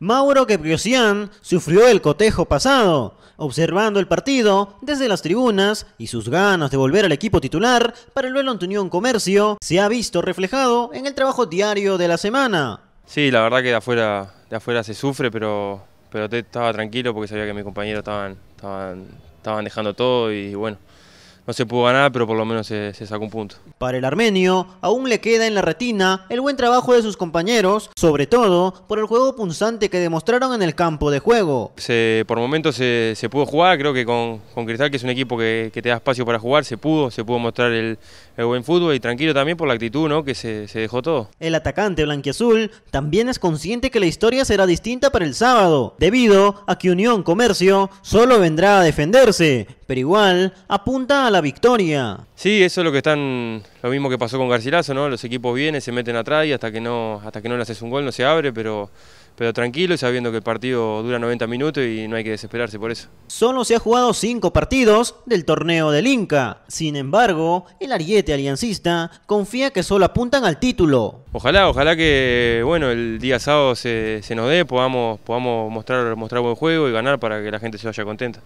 Mauro Keprosian sufrió el cotejo pasado, observando el partido desde las tribunas y sus ganas de volver al equipo titular para el Vuelo ante Unión Comercio se ha visto reflejado en el trabajo diario de la semana. Sí, la verdad que de afuera, de afuera se sufre, pero, pero estaba tranquilo porque sabía que mis compañeros estaban, estaban, estaban dejando todo y bueno, no se pudo ganar, pero por lo menos se, sacó un punto. Para el armenio, aún le queda en la retina el buen trabajo de sus compañeros, sobre todo por el juego punzante que demostraron en el campo de juego. Se, por momentos se, pudo jugar, creo que con, Cristal, que es un equipo que, te da espacio para jugar, se pudo, se pudo mostrar el, buen fútbol y tranquilo también por la actitud ¿no? que se, se dejó todo. El atacante blanquiazul también es consciente que la historia será distinta para el sábado, debido a que Unión Comercio solo vendrá a defenderse pero igual apunta a la victoria. Sí, eso es lo que están, lo mismo que pasó con Garcilaso, ¿no? Los equipos vienen, se meten atrás y hasta que no, hasta que no le haces un gol no se abre, pero pero tranquilo y sabiendo que el partido dura 90 minutos y no hay que desesperarse por eso. Solo se ha jugado 5 partidos del torneo del Inca. Sin embargo, el ariete aliancista confía que solo apuntan al título. Ojalá, ojalá que bueno, el día sábado se, nos dé, podamos, podamos mostrar, mostrar buen juego y ganar para que la gente se vaya contenta.